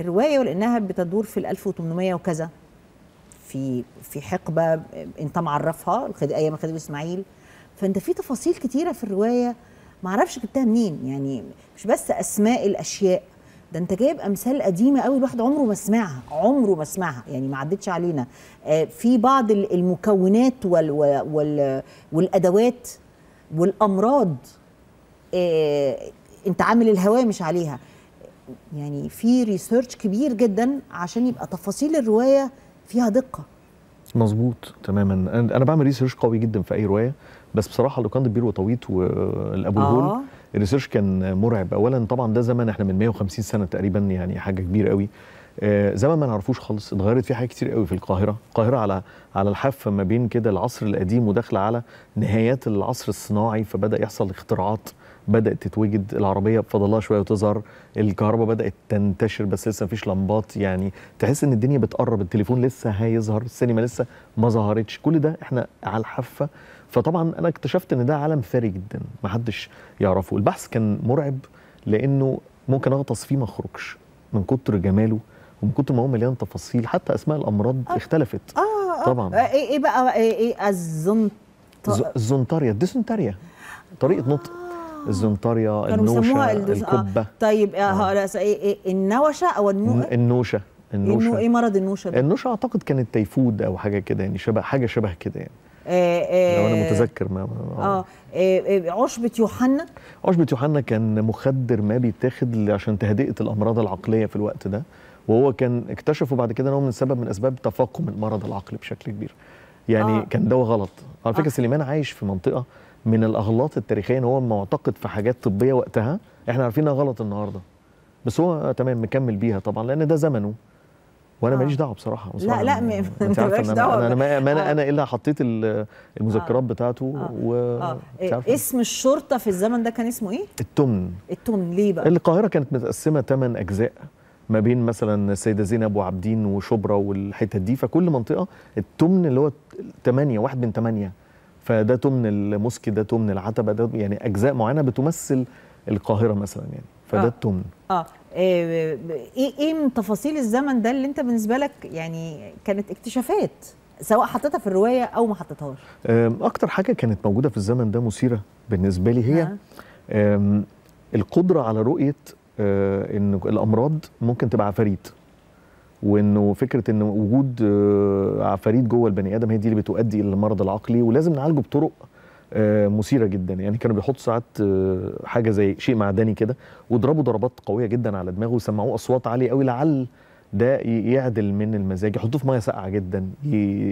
الروايه ولانها بتدور في ال 1800 وكذا في في حقبه انت معرفها ايام الخديوي اسماعيل فانت في تفاصيل كتيره في الروايه ما اعرفش جبتها منين يعني مش بس اسماء الاشياء ده انت جايب امثال قديمه قوي الواحد عمره ما سمعها عمره ما سمعها يعني ما عدتش علينا آه، في بعض المكونات وال وال والادوات والامراض آه، انت عامل الهوامش عليها يعني في ريسيرش كبير جدا عشان يبقى تفاصيل الروايه فيها دقه مظبوط تماما انا بعمل ريسيرش قوي جدا في اي روايه بس بصراحه لو كان بير وطويط والابو آه. الهول الريسيرش كان مرعب اولا طبعا ده زمن احنا من 150 سنه تقريبا يعني حاجه كبيره قوي آه، زمن ما نعرفوش خالص اتغيرت فيه حاجات كتير قوي في القاهره القاهره على على الحافه ما بين كده العصر القديم وداخله على نهايات العصر الصناعي فبدا يحصل اختراعات بدات تتوجد العربيه بفضل الله شويه وتظهر الكهرباء بدات تنتشر بس لسه مفيش لمبات يعني تحس ان الدنيا بتقرب التليفون لسه هيظهر السينما لسه ما ظهرتش كل ده احنا على الحافه فطبعا انا اكتشفت ان ده عالم ثري جدا محدش يعرفه البحث كان مرعب لانه ممكن اغطس فيه ما اخرجش من كتر جماله ومن كتر ما هو مليان تفاصيل حتى اسماء الامراض آه. اختلفت آه, آه طبعا ايه ايه بقى ايه ايه الزنط الزنطريا طريقه آه. نطق الزنطريه النوشه آه، الكبه آه. طيب آه. آه. إيه،, إيه النوشه او النو... النوشه النوشه إيه،, ايه مرض النوشه ده؟ النوشه اعتقد كانت تيفود او حاجه كده يعني شبه حاجه شبه كده يعني آه، لو انا متذكر ما اه, آه عشبة يوحنا عشبة يوحنا كان مخدر ما بيتاخد عشان تهدئة الأمراض العقلية في الوقت ده وهو كان اكتشفوا بعد كده ان هو من سبب من اسباب تفاقم المرض العقلي بشكل كبير يعني آه. كان ده غلط على فكره آه. سليمان عايش في منطقه من الاغلاط التاريخيه ان هو معتقد في حاجات طبيه وقتها احنا عارفينها غلط النهارده بس هو تمام مكمل بيها طبعا لان ده زمنه وانا آه. ماليش دعوه بصراحه لا لا يعني ما انت مالكش دعوه انا ما انا, آه. أنا الا حطيت المذكرات آه. بتاعته آه. و آه. إيه اسم الشرطه في الزمن ده كان اسمه ايه التمن التمن ليه بقى القاهره كانت متقسمه ثمان اجزاء ما بين مثلا السيده زينب وعابدين وشبرا والحتت دي فكل منطقه التمن اللي هو 8 واحد من 8 فده تمن المسك ده تمن العتبه ده يعني اجزاء معينه بتمثل القاهره مثلا يعني فده آه. التمن آه. اه ايه ايه من تفاصيل الزمن ده اللي انت بالنسبه لك يعني كانت اكتشافات سواء حطيتها في الروايه او ما حطيتهاش اكتر حاجه كانت موجوده في الزمن ده مثيره بالنسبه لي هي آه. القدره على رؤيه آه، ان الامراض ممكن تبقى عفاريت وانه فكره ان وجود آه، عفاريت جوه البني ادم هي دي اللي بتؤدي الى المرض العقلي ولازم نعالجه بطرق آه، مثيره جدا يعني كانوا بيحطوا ساعات آه، حاجه زي شيء معدني كده وضربوا ضربات قويه جدا على دماغه وسمعوه اصوات عاليه قوي لعل ده يعدل من المزاج يحطوه في ميه ساقعه جدا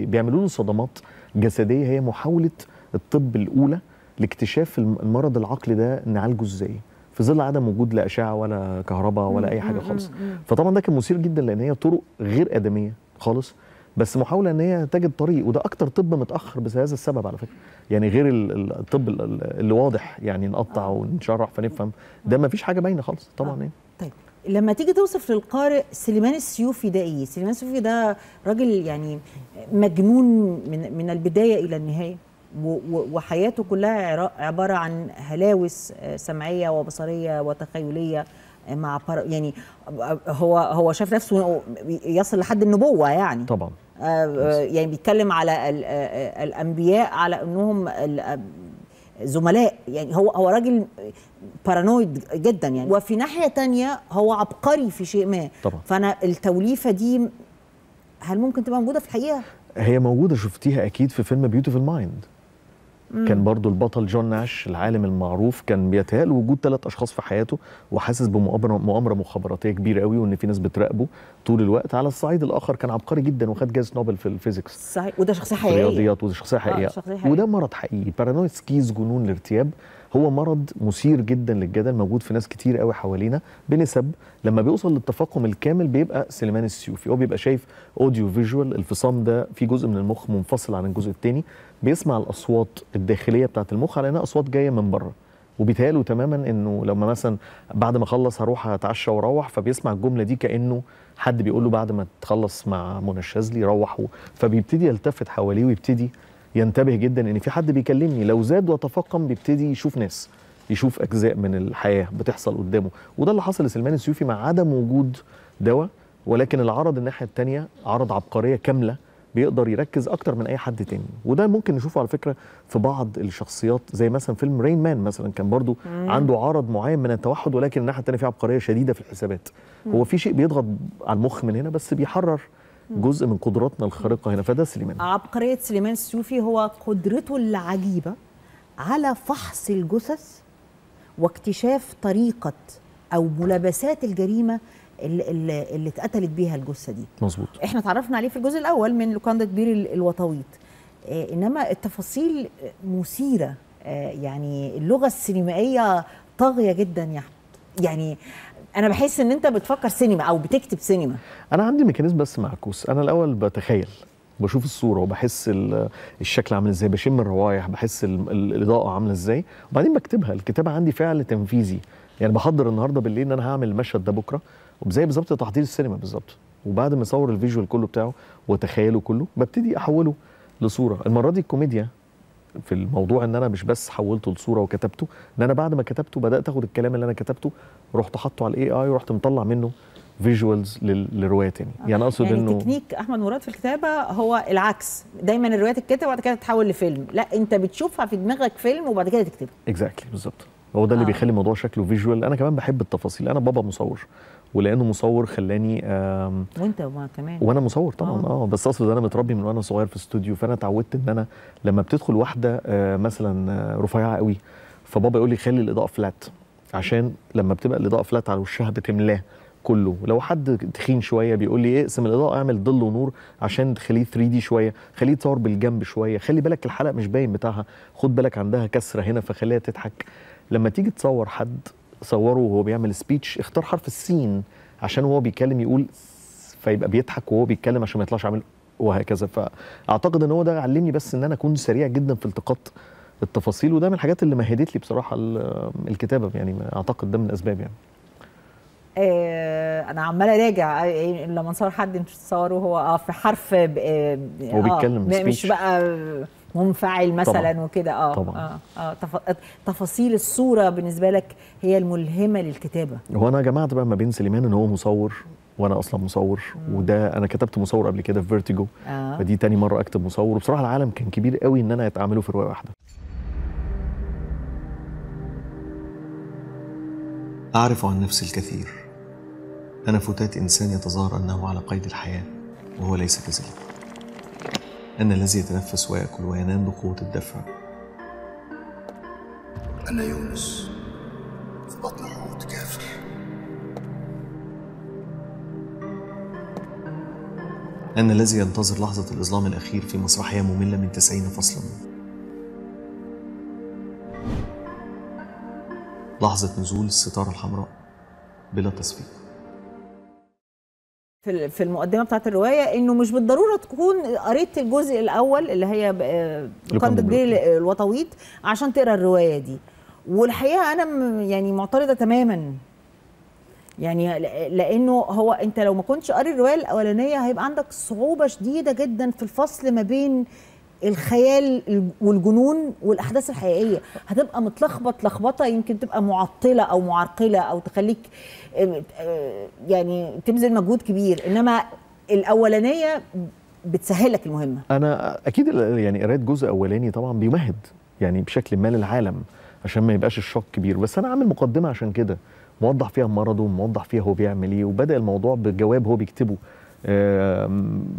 بيعملوا له صدمات جسديه هي محاوله الطب الاولى لاكتشاف المرض العقلي ده نعالجه ازاي في ظل عدم وجود لا اشعه ولا كهرباء ولا اي حاجه خالص فطبعا ده كان مثير جدا لان هي طرق غير ادميه خالص بس محاوله ان هي تجد طريق وده اكتر طب متاخر بهذا السبب على فكره يعني غير الطب اللي واضح يعني نقطع آه. ونشرح فنفهم ده ما فيش حاجه باينه خالص طبعا آه. يعني طيب لما تيجي توصف للقارئ سليمان السيوفي ده ايه؟ سليمان السيوفي ده راجل يعني مجنون من من البدايه الى النهايه وحياته كلها عباره عن هلاوس آه، سمعيه وبصريه وتخيليه آه، مع يعني آه، هو هو شاف نفسه يصل لحد النبوه يعني طبعا يعني بيتكلم على الانبياء على انهم زملاء يعني هو هو راجل بارانويد جدا يعني وفي ناحيه تانية هو عبقري في شيء ما طبعا فانا التوليفه دي هل ممكن تبقى موجوده في الحقيقه؟ هي موجوده شفتيها اكيد في فيلم بيوتيفل مايند كان برضو البطل جون ناش العالم المعروف كان بيتهيأ وجود ثلاث اشخاص في حياته وحاسس بمؤامره مؤامره مخابراتيه كبيره قوي وان في ناس بتراقبه طول الوقت على الصعيد الاخر كان عبقري جدا وخد جائزه نوبل في الفيزيكس صحيح وده شخصيه حقيقيه رياضيات وده شخصيه آه، حقيقيه آه وده مرض حقيقي بارانويد سكيز جنون الارتياب هو مرض مثير جدا للجدل موجود في ناس كتير قوي حوالينا بنسب لما بيوصل للتفاقم الكامل بيبقى سليمان السيوفي هو بيبقى شايف اوديو فيجوال الفصام ده في جزء من المخ منفصل عن الجزء الثاني بيسمع الاصوات الداخليه بتاعه المخ على انها اصوات جايه من بره وبيتهيأله تماما انه لما مثلا بعد ما اخلص هروح اتعشى واروح فبيسمع الجمله دي كانه حد بيقول له بعد ما تخلص مع منى الشاذلي روح فبيبتدي يلتفت حواليه ويبتدي ينتبه جدا ان في حد بيكلمني لو زاد وتفاقم بيبتدي يشوف ناس يشوف اجزاء من الحياه بتحصل قدامه وده اللي حصل لسلمان السيوفي مع عدم وجود دواء ولكن العرض الناحيه الثانيه عرض عبقريه كامله بيقدر يركز اكتر من اي حد تاني وده ممكن نشوفه على فكره في بعض الشخصيات زي مثلا فيلم رين مان مثلا كان برضو مم. عنده عرض معين من التوحد ولكن الناحيه الثانيه فيه عبقريه شديده في الحسابات مم. هو في شيء بيضغط على المخ من هنا بس بيحرر جزء من قدراتنا الخارقه هنا فده سليمان عبقريه سليمان السيوفي هو قدرته العجيبه على فحص الجثث واكتشاف طريقه او ملابسات الجريمه اللي, اللي اتقتلت بيها الجثه دي مظبوط احنا اتعرفنا عليه في الجزء الاول من لوكاندا كبير الوطاويط آه، انما التفاصيل مثيره آه، يعني اللغه السينمائيه طاغيه جدا يعني يعني انا بحس ان انت بتفكر سينما او بتكتب سينما انا عندي ميكانيزم بس معكوس انا الاول بتخيل بشوف الصوره وبحس الشكل عامل ازاي بشم الروايح بحس الاضاءه عامله ازاي وبعدين بكتبها الكتابه عندي فعل تنفيذي يعني بحضر النهارده بالليل ان انا هعمل المشهد ده بكره وزي بالظبط تحضير السينما بالظبط وبعد ما اصور الفيجوال كله بتاعه وتخيله كله ببتدي احوله لصوره المره دي الكوميديا في الموضوع ان انا مش بس حولته لصوره وكتبته ان انا بعد ما كتبته بدات اخد الكلام اللي انا كتبته رحت حاطه على الاي اي ورحت مطلع منه فيجوالز للروايه تاني آه. يعني اقصد يعني انه تكنيك احمد مراد في الكتابه هو العكس دايما الروايه تتكتب وبعد كده تتحول لفيلم لا انت بتشوفها في دماغك فيلم وبعد كده تكتبه اكزاكتلي exactly, بالظبط هو ده اللي آه. بيخلي الموضوع شكله فيجوال انا كمان بحب التفاصيل انا بابا مصور ولانه مصور خلاني وانت كمان وانا مصور طبعا اه, آه، بس اصل انا متربي من وانا صغير في استوديو فانا اتعودت ان انا لما بتدخل واحده آه، مثلا آه، رفيعه قوي فبابا يقول لي خلي الاضاءه فلات عشان لما بتبقى الاضاءه فلات على وشها بتملاه كله لو حد تخين شويه بيقول لي اقسم الاضاءه اعمل ظل ونور عشان تخليه 3 دي شويه خليه تصور بالجنب شويه خلي بالك الحلق مش باين بتاعها خد بالك عندها كسره هنا فخليها تضحك لما تيجي تصور حد صوره وهو بيعمل سبيتش اختار حرف السين عشان وهو بيتكلم يقول فيبقى بيضحك وهو بيتكلم عشان ما يطلعش عامل وهكذا فاعتقد ان هو ده علمني بس ان انا اكون سريع جدا في التقاط التفاصيل وده من الحاجات اللي مهدت لي بصراحه الكتابه يعني اعتقد ده من الاسباب يعني آه، انا عماله راجع آه، يعني لما نصور حد انت تصوره هو اه في حرف آه، هو بيتكلم آه مش بقى منفعل مثلا وكده اه طبعا اه, آه تفاصيل الصوره بالنسبه لك هي الملهمه للكتابه هو انا جمعت بقى ما بين سليمان ان هو مصور وانا اصلا مصور مم. وده انا كتبت مصور قبل كده في فيرتيجو آه. فدي تاني مره اكتب مصور وبصراحه العالم كان كبير قوي ان انا اتعامله في روايه واحده اعرف عن نفسي الكثير انا فتاة انسان يتظاهر انه على قيد الحياه وهو ليس كذلك أنا الذي يتنفس ويأكل وينام بقوة الدفع أنا يونس في بطن حوت كافر أنا الذي ينتظر لحظة الإظلام الأخير في مسرحية مملة من تسعين فصلا لحظة نزول الستارة الحمراء بلا تصفيق في في المقدمه بتاعت الروايه انه مش بالضروره تكون قريت الجزء الاول اللي هي قند الجيل الوطويت عشان تقرا الروايه دي والحقيقه انا يعني معترضه تماما يعني لانه هو انت لو ما كنتش قاري الروايه الاولانيه هيبقى عندك صعوبه شديده جدا في الفصل ما بين الخيال والجنون والاحداث الحقيقيه هتبقى متلخبط لخبطه يمكن تبقى معطله او معرقله او تخليك آه، آه، يعني تبذل مجهود كبير انما الاولانيه بتسهلك المهمه انا اكيد يعني قرايه جزء اولاني طبعا بيمهد يعني بشكل ما للعالم عشان ما يبقاش الشوك كبير بس انا عامل مقدمه عشان كده موضح فيها مرضه وموضح فيها هو بيعمل ايه وبدا الموضوع بجواب هو بيكتبه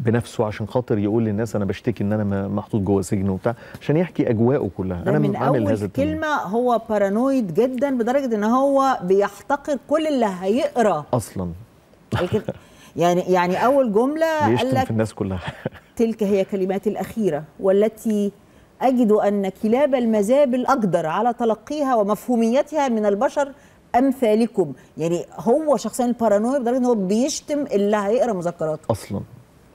بنفسه عشان خاطر يقول للناس انا بشتكي ان انا محطوط جوه سجن وبتاع عشان يحكي اجواءه كلها انا من اول كلمه هو بارانويد جدا بدرجه ان هو بيحتقر كل اللي هيقرا اصلا يعني يعني اول جمله بيشتم في الناس كلها تلك هي كلمات الاخيره والتي أجد أن كلاب المذاب الأقدر على تلقيها ومفهوميتها من البشر امثالكم يعني هو شخصيا البارانويا بدرجه ان هو بيشتم اللي هيقرا مذكراته اصلا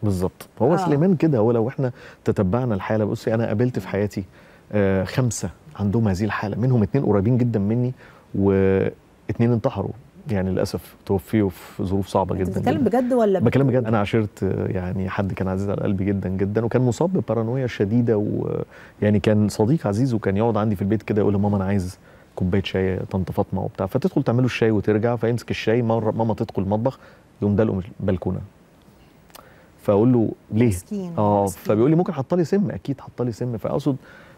بالظبط هو آه. سليمان كده هو لو احنا تتبعنا الحاله بصي انا قابلت في حياتي آه، خمسه عندهم هذه الحاله منهم اتنين قريبين جدا مني واتنين انتحروا يعني للاسف توفيوا في ظروف صعبه جدا بتتكلم بجد ولا بتكلم بجد انا عاشرت آه، يعني حد كان عزيز على قلبي جدا جدا وكان مصاب ببارانويا شديده ويعني آه، كان صديق عزيز وكان يقعد عندي في البيت كده يقول لي ماما انا عايز كوبايه شاي طنط فاطمه وبتاع فتدخل تعمله الشاي وترجع فيمسك الشاي مره ماما تدخل المطبخ يقوم دلقه من البلكونه فاقول له ليه؟ مسكين اه فبيقول لي ممكن حط لي سم اكيد حط لي سم فاقصد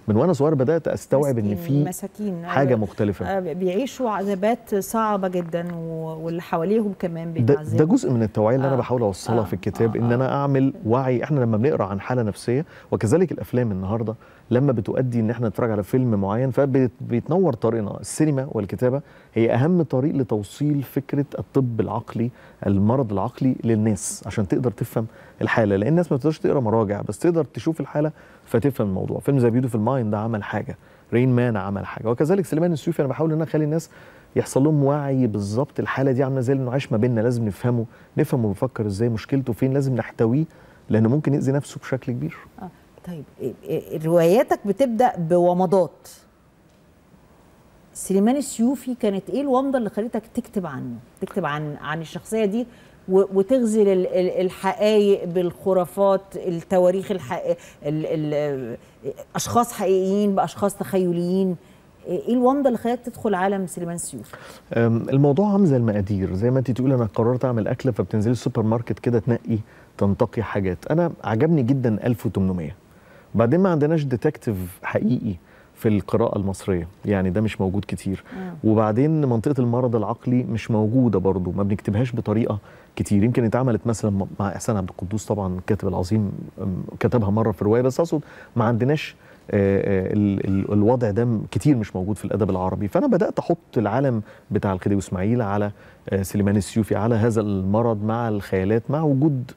من وانا صغير بدات استوعب ان في مساكين حاجه أيوة. مختلفه آه، بيعيشوا عذابات صعبه جدا واللي حواليهم كمان بيتعذبوا ده, ده جزء من التوعيه اللي آه انا بحاول اوصلها آه في الكتاب آه ان انا اعمل وعي احنا لما بنقرا عن حاله نفسيه وكذلك الافلام النهارده لما بتؤدي ان احنا نتفرج على فيلم معين فبيتنور طريقنا السينما والكتابه هي اهم طريق لتوصيل فكره الطب العقلي المرض العقلي للناس عشان تقدر تفهم الحاله لان الناس ما بتقدرش تقرا مراجع بس تقدر تشوف الحاله فتفهم الموضوع فيلم ذا في مايند ده عمل حاجه رين مان عمل حاجه وكذلك سليمان السيوفي انا بحاول ان انا اخلي الناس يحصل لهم وعي بالظبط الحاله دي عامله زي انه عايش ما بيننا لازم نفهمه نفهمه بيفكر ازاي مشكلته فين لازم نحتويه لانه ممكن يأذي نفسه بشكل كبير آه. طيب رواياتك بتبدا بومضات سليمان السيوفي كانت ايه الومضه اللي خلتك تكتب عنه تكتب عن عن الشخصيه دي وتغزل الحقائق بالخرافات التواريخ الحقيق اشخاص حقيقيين باشخاص تخيليين ايه الومضه اللي خلاك تدخل عالم سليمان سيوف؟ الموضوع عامل زي المقادير زي ما انت تقولي انا قررت اعمل اكل فبتنزلي السوبر ماركت كده تنقي تنتقي حاجات انا عجبني جدا 1800 بعدين ما عندناش ديتكتيف حقيقي في القراءة المصرية يعني ده مش موجود كتير وبعدين منطقة المرض العقلي مش موجودة برضو ما بنكتبهاش بطريقة كتير يمكن اتعملت مثلا مع إحسان عبد القدوس طبعا الكاتب العظيم كتبها مرة في رواية بس أقصد ما عندناش آه، آه، الوضع ده كتير مش موجود في الادب العربي فانا بدات احط العالم بتاع الخديوي اسماعيل على آه، سليمان السيوفي على هذا المرض مع الخيالات مع وجود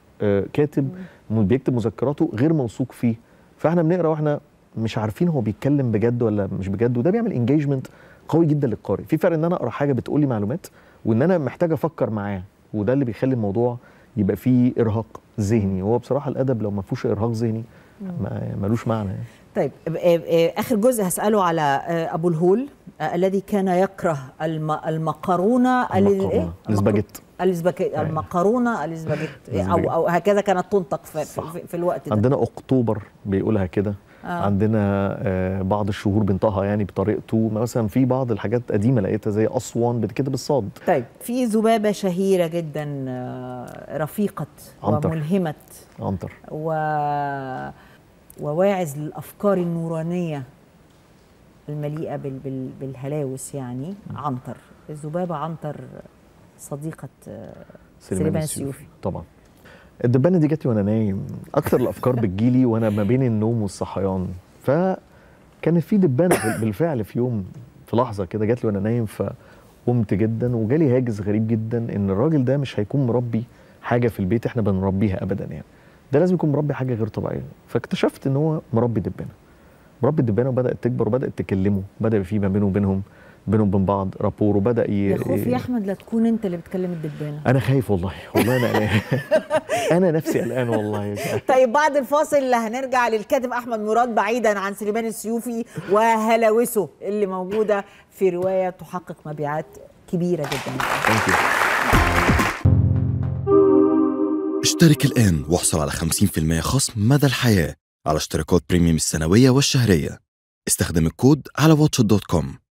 كاتب بيكتب مذكراته غير موثوق فيه فاحنا بنقرا واحنا مش عارفين هو بيتكلم بجد ولا مش بجد وده بيعمل انجيجمنت قوي جدا للقارئ في فرق ان انا اقرا حاجه بتقول لي معلومات وان انا محتاج افكر معاه وده اللي بيخلي الموضوع يبقى فيه ارهاق ذهني هو بصراحه الادب لو ما فيهوش ارهاق ذهني ملوش معنى يعني. طيب آه، آه، اخر جزء هساله على آه، ابو الهول الذي كان يكره الم... المقرونه إيه؟ الاسباجيت الاسباجيت أيوة. الاسباجيت المقرونه الاسباجيت او او هكذا كانت تنطق في, في, في الوقت ده عندنا اكتوبر بيقولها كده آه. عندنا آه بعض الشهور بنطقها يعني بطريقته مثلا في بعض الحاجات قديمه لقيتها زي اسوان بتكتب بالصاد طيب في ذبابه شهيره جدا آه رفيقه عنتر. وملهمه عنتر و... وواعز للافكار النورانيه المليئه بال... بال... بالهلاوس يعني عنتر الذبابه عنتر صديقه آه، سليمان السيوفي طبعا الدبانه دي جت وانا نايم اكثر الافكار بتجيلي وانا ما بين النوم والصحيان فكانت في دبانه بالفعل في يوم في لحظه كده جت لي وانا نايم فقمت جدا وجالي هاجس غريب جدا ان الراجل ده مش هيكون مربي حاجه في البيت احنا بنربيها ابدا يعني ده لازم يكون مربي حاجه غير طبيعيه فاكتشفت ان هو مربي دبانه مربي الدبانه وبدات تكبر وبدات تكلمه بدا في ما بينه وبينهم بينهم وبين بعض رابور وبدا ي... يا خوف يا احمد لا تكون انت اللي بتكلم الدبانه انا خايف والله والله انا أنا, انا نفسي قلقان والله طيب بعد الفاصل هنرجع للكاتب احمد مراد بعيدا عن سليمان السيوفي وهلاوسه اللي موجوده في روايه تحقق مبيعات كبيره جدا اشترك الان واحصل على 50% خصم مدى الحياه على اشتراكات بريميوم السنويه والشهريه استخدم الكود على واتش دوت كوم